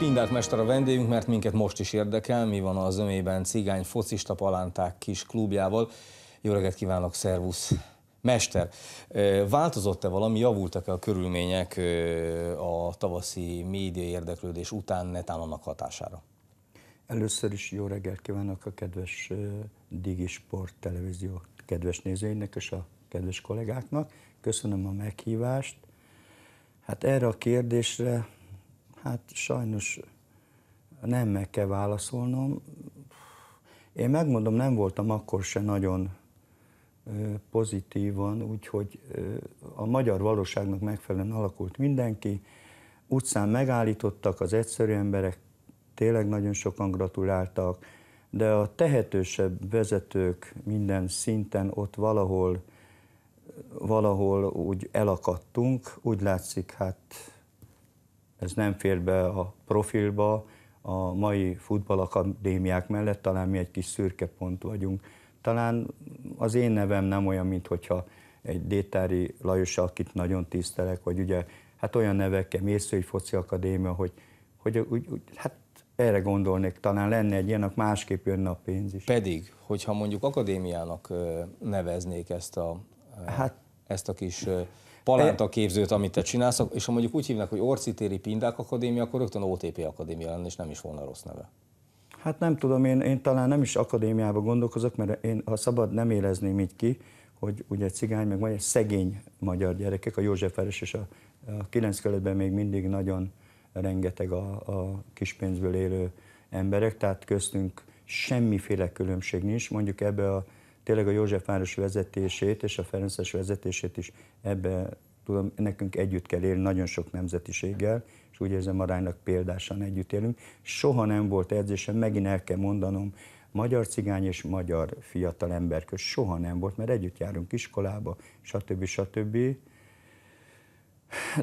Pindák mester a vendégünk, mert minket most is érdekel, mi van az ömében cigány focista palánták kis klubjával. Jó reggelt kívánok, szervusz! Mester, változott-e valami, javultak-e a körülmények a tavaszi média érdeklődés után, netán annak hatására? Először is jó reggelt kívánok a kedves Digisport televízió kedves nézőinek és a kedves kollégáknak. Köszönöm a meghívást. Hát erre a kérdésre Hát sajnos nem meg kell válaszolnom. Én megmondom, nem voltam akkor se nagyon pozitívan, úgyhogy a magyar valóságnak megfelelően alakult mindenki. Utcán megállítottak az egyszerű emberek, tényleg nagyon sokan gratuláltak, de a tehetősebb vezetők minden szinten ott valahol, valahol úgy elakadtunk, úgy látszik, hát ez nem fér be a profilba, a mai futballakadémiák mellett talán mi egy kis szürke pont vagyunk. Talán az én nevem nem olyan, mint hogyha egy Détári Lajos, akit nagyon tisztelek, vagy ugye, hát olyan nevekkel, Mészői Foci Akadémia, hogy, hogy úgy, úgy, hát erre gondolnék, talán lenne egy ilyen, másképp jönne a pénz is. Pedig, hogyha mondjuk akadémiának neveznék ezt a, hát, ezt a kis palánta képzőt, amit te csinálsz, és ha mondjuk úgy hívnak, hogy Orcitéri Pindák Akadémia, akkor rögtön OTP Akadémia lenne, és nem is volna rossz neve. Hát nem tudom, én, én talán nem is akadémiába gondolkozok, mert én, ha szabad, nem érezném így ki, hogy ugye cigány, meg vagy szegény magyar gyerekek, a József Feres és a, a kilenc keletben még mindig nagyon rengeteg a, a kispénzből élő emberek, tehát köztünk semmiféle különbség nincs. Mondjuk ebbe a tényleg a Józsefváros vezetését és a Ferences vezetését is ebbe tudom, nekünk együtt kell élni nagyon sok nemzetiséggel, és úgy érzem aránylag példásan együtt élünk. Soha nem volt edzésem, megint el kell mondanom, magyar cigány és magyar fiatal ember köz soha nem volt, mert együtt járunk iskolába, stb. stb.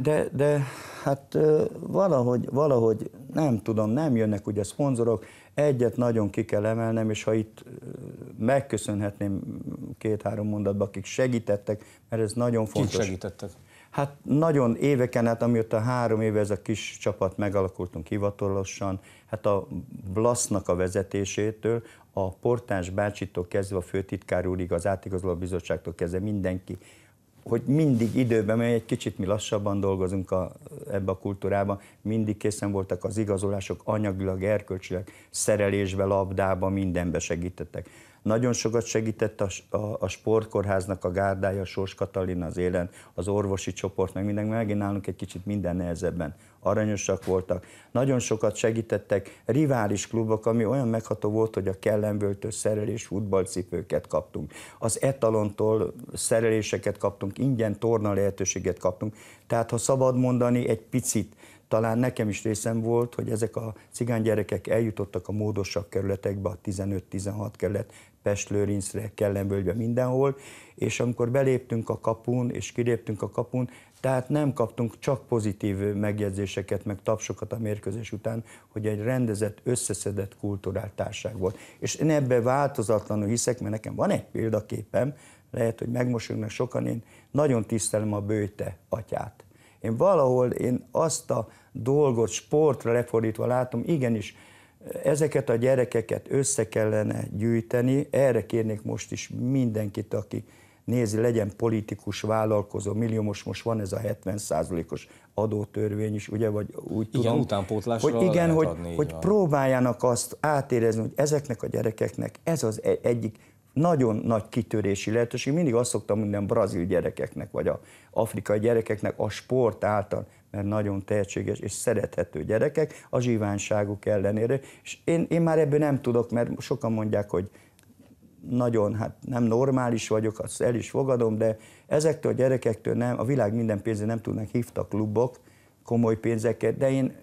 De, de hát valahogy, valahogy nem tudom, nem jönnek ugye szponzorok, egyet nagyon ki kell emelnem, és ha itt megköszönhetném két-három mondatba, akik segítettek, mert ez nagyon fontos. Kik segítettek? Hát nagyon éveken át, amióta három éve ez a kis csapat megalakultunk hivatalosan, hát a Blasznak a vezetésétől, a Portás bácsitól kezdve a főtitkár úrig, az átigazoló bizottságtól kezdve mindenki, hogy mindig időben, mert egy kicsit mi lassabban dolgozunk a, ebbe a kultúrában, mindig készen voltak az igazolások anyagilag, erkölcsileg, szerelésbe, labdába, mindenbe segítettek. Nagyon sokat segített a, a, a sportkórháznak a gárdája, Sors Katalin az élen, az orvosi csoportnak, minden, megint nálunk egy kicsit minden nehezebben. Aranyosak voltak. Nagyon sokat segítettek rivális klubok, ami olyan megható volt, hogy a kellenvöltő szerelés futballcipőket kaptunk. Az etalontól szereléseket kaptunk, ingyen torna lehetőséget kaptunk. Tehát, ha szabad mondani, egy picit talán nekem is részem volt, hogy ezek a cigány gyerekek eljutottak a módosabb kerületekbe, a 15-16 kerület, Pest, Lőrincre, Kellenbölgybe, mindenhol, és amikor beléptünk a kapun, és kiléptünk a kapun, tehát nem kaptunk csak pozitív megjegyzéseket, meg tapsokat a mérkőzés után, hogy egy rendezett, összeszedett kulturált volt. És én ebben változatlanul hiszek, mert nekem van egy példaképem, lehet, hogy megmosolyognak sokan, én nagyon tisztelem a bőte atyát én valahol én azt a dolgot sportra lefordítva látom, igenis, ezeket a gyerekeket össze kellene gyűjteni, erre kérnék most is mindenkit, aki nézi, legyen politikus, vállalkozó, milliómos, most van ez a 70%-os adótörvény is, ugye, vagy úgy igen, tudom, utánpótlásra hogy igen, hogy, adni, hogy próbáljanak azt átérezni, hogy ezeknek a gyerekeknek ez az e- egyik nagyon nagy kitörési lehetőség. Mindig azt szoktam minden brazil gyerekeknek, vagy a afrikai gyerekeknek a sport által, mert nagyon tehetséges és szerethető gyerekek a zsívánságuk ellenére. És én, én már ebből nem tudok, mert sokan mondják, hogy nagyon, hát nem normális vagyok, azt el is fogadom, de ezektől a gyerekektől nem, a világ minden pénzén nem tudnak hívta klubok komoly pénzeket, de én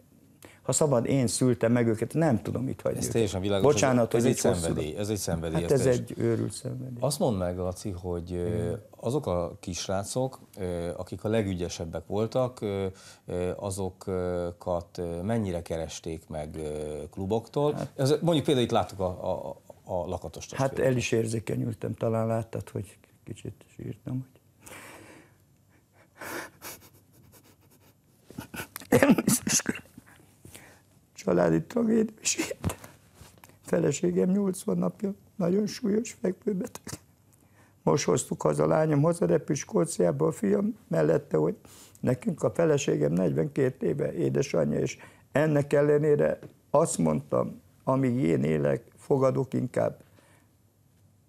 ha szabad, én szültem meg őket, nem tudom itt hagyni. Ez teljesen világos. Bocsánat, ez hogy egy szenvedély, ez egy szenvedély. Hát ez, egy őrült szenvedély. Azt mondd meg, Laci, hogy azok a kisrácok, akik a legügyesebbek voltak, azokat mennyire keresték meg kluboktól? Hát, ez, mondjuk például itt láttuk a, a, a lakatos testvéreket. Hát el is érzékenyültem, talán láttad, hogy kicsit sírtam, hogy Elnézést családi tragédia és itt Feleségem 80 napja, nagyon súlyos fekvőbeteg. Most hoztuk haza lányom, haza repül Skóciába a fiam mellette, hogy nekünk a feleségem 42 éve édesanyja, és ennek ellenére azt mondtam, amíg én élek, fogadok inkább.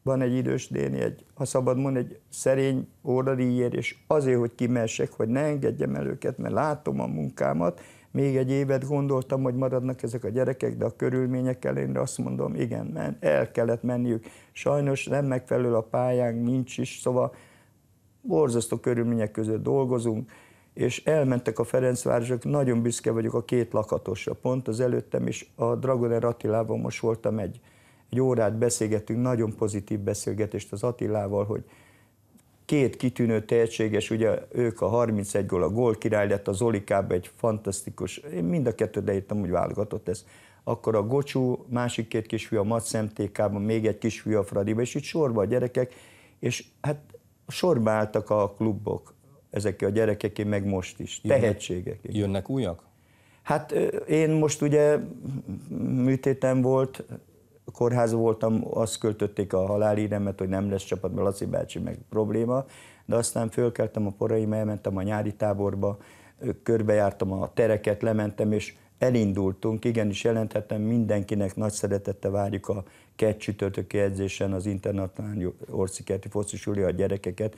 Van egy idős néni, egy, ha szabad mondani, egy szerény óradíjér, és azért, hogy kimessek, hogy ne engedjem el őket, mert látom a munkámat, még egy évet gondoltam, hogy maradnak ezek a gyerekek, de a körülmények ellenére azt mondom, igen, men, el kellett menniük. Sajnos nem megfelelő a pályánk, nincs is, szóval borzasztó körülmények között dolgozunk, és elmentek a Ferencvárosok, nagyon büszke vagyok a két lakatosra, pont az előttem is, a Dragoner Attilával most voltam egy, egy órát beszélgetünk, nagyon pozitív beszélgetést az Attilával, hogy két kitűnő tehetséges, ugye ők a 31 gól, a gól király lett, az Olikáb egy fantasztikus, én mind a kettőt leírtam, hogy válogatott ez. Akkor a Gocsú, másik két kisfiú a Mac mtk ban még egy kisfiú a Fradiba, és itt sorba a gyerekek, és hát sorba álltak a klubok, ezek a én meg most is, tehetségek. Jönnek újak? Hát én most ugye műtétem volt, kórház voltam, azt költötték a halálíremet, hogy nem lesz csapat, mert Laci bácsi meg probléma, de aztán fölkeltem a poraim, elmentem a nyári táborba, körbejártam a tereket, lementem, és elindultunk, igenis jelenthetem, mindenkinek nagy szeretettel várjuk a két csütörtöki edzésen az Internacionál Orcikerti Focisuli a gyerekeket,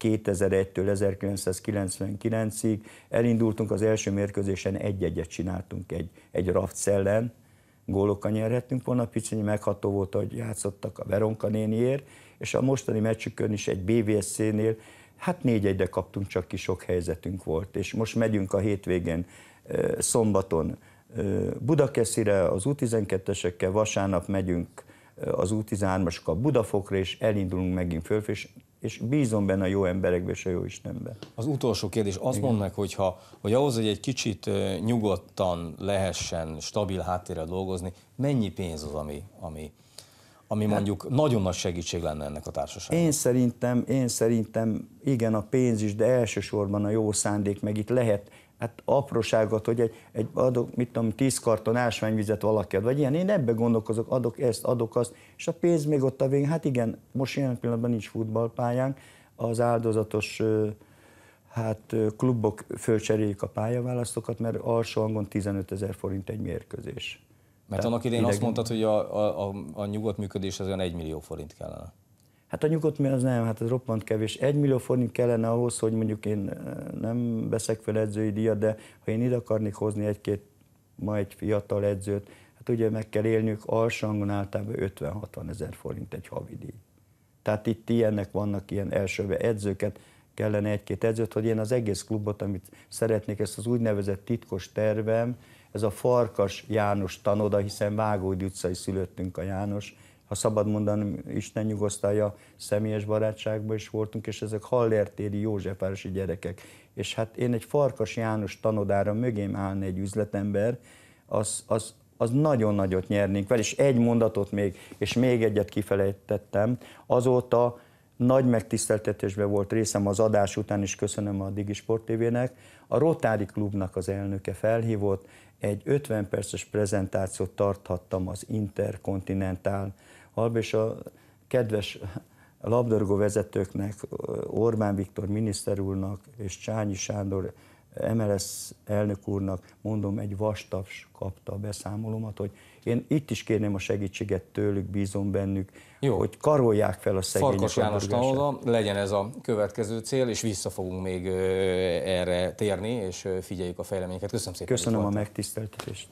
2001-től 1999-ig elindultunk az első mérkőzésen, egy-egyet csináltunk egy, egy raft ellen, gólokkal nyerhettünk volna. Picinyi megható volt, hogy játszottak a Veronka néniért, és a mostani meccsükön is egy BVSC-nél, hát négy egyre kaptunk, csak ki sok helyzetünk volt. És most megyünk a hétvégén, szombaton Budakeszire, az U12-esekkel, vasárnap megyünk az U13-asokkal Budafokra, és elindulunk megint fölfő, és és bízom benne a jó emberekbe, és a jó Istenbe. Az utolsó kérdés, azt Igen. mondd meg, hogyha, hogy ahhoz, hogy egy kicsit nyugodtan lehessen stabil háttérrel dolgozni, mennyi pénz az, ami, ami, ami hát- mondjuk nagyon nagy segítség lenne ennek a társaságnak. Én szerintem, én szerintem igen, a pénz is, de elsősorban a jó szándék, meg itt lehet hát apróságot, hogy egy, egy adok, mit tudom, tíz karton ásványvizet valaki ad, vagy ilyen, én ebbe gondolkozok, adok ezt, adok azt, és a pénz még ott a végén, hát igen, most ilyen pillanatban nincs futballpályánk, az áldozatos hát klubok fölcseréljük a pályaválasztókat, mert alsó hangon 15 ezer forint egy mérkőzés. Mert Tehát annak idején idegen... azt mondtad, hogy a, a, a, a nyugodt működés az olyan 1 millió forint kellene. Hát a nyugodt mi az nem, hát ez roppant kevés. Egy millió forint kellene ahhoz, hogy mondjuk én eh, nem veszek fel edzői díjat, de ha én ide akarnék hozni egy-két, ma egy fiatal edzőt, hát ugye meg kell élnünk alsangon általában 50-60 ezer forint egy havi díj. Tehát itt ilyenek vannak, ilyen elsőbe edzőket, kellene egy-két edzőt, hogy én az egész klubot, amit szeretnék, ezt az úgynevezett titkos tervem, ez a Farkas János tanoda, hiszen Vágódi utcai szülöttünk a János, ha szabad mondani, Isten nyugosztalja, személyes barátságban is voltunk, és ezek Hallértéri Józsefvárosi gyerekek. És hát én egy Farkas János tanodára mögém állni egy üzletember, az, az, az nagyon nagyot nyernénk vele, és egy mondatot még, és még egyet kifelejtettem, azóta nagy megtiszteltetésben volt részem az adás után, és köszönöm a Sport TV-nek. A Rotári Klubnak az elnöke felhívott, egy 50 perces prezentációt tarthattam az Interkontinentál alba, és a kedves labdarúgó vezetőknek, Orbán Viktor miniszter úrnak és Csányi Sándor MLS elnök úrnak, mondom, egy vastaps kapta a beszámolomat, hogy én itt is kérném a segítséget tőlük, bízom bennük, Jó. hogy karolják fel a szegény Farkas János tanoda, legyen ez a következő cél, és vissza fogunk még erre térni, és figyeljük a fejleményeket. Köszönöm szépen. Köszönöm a megtiszteltetést.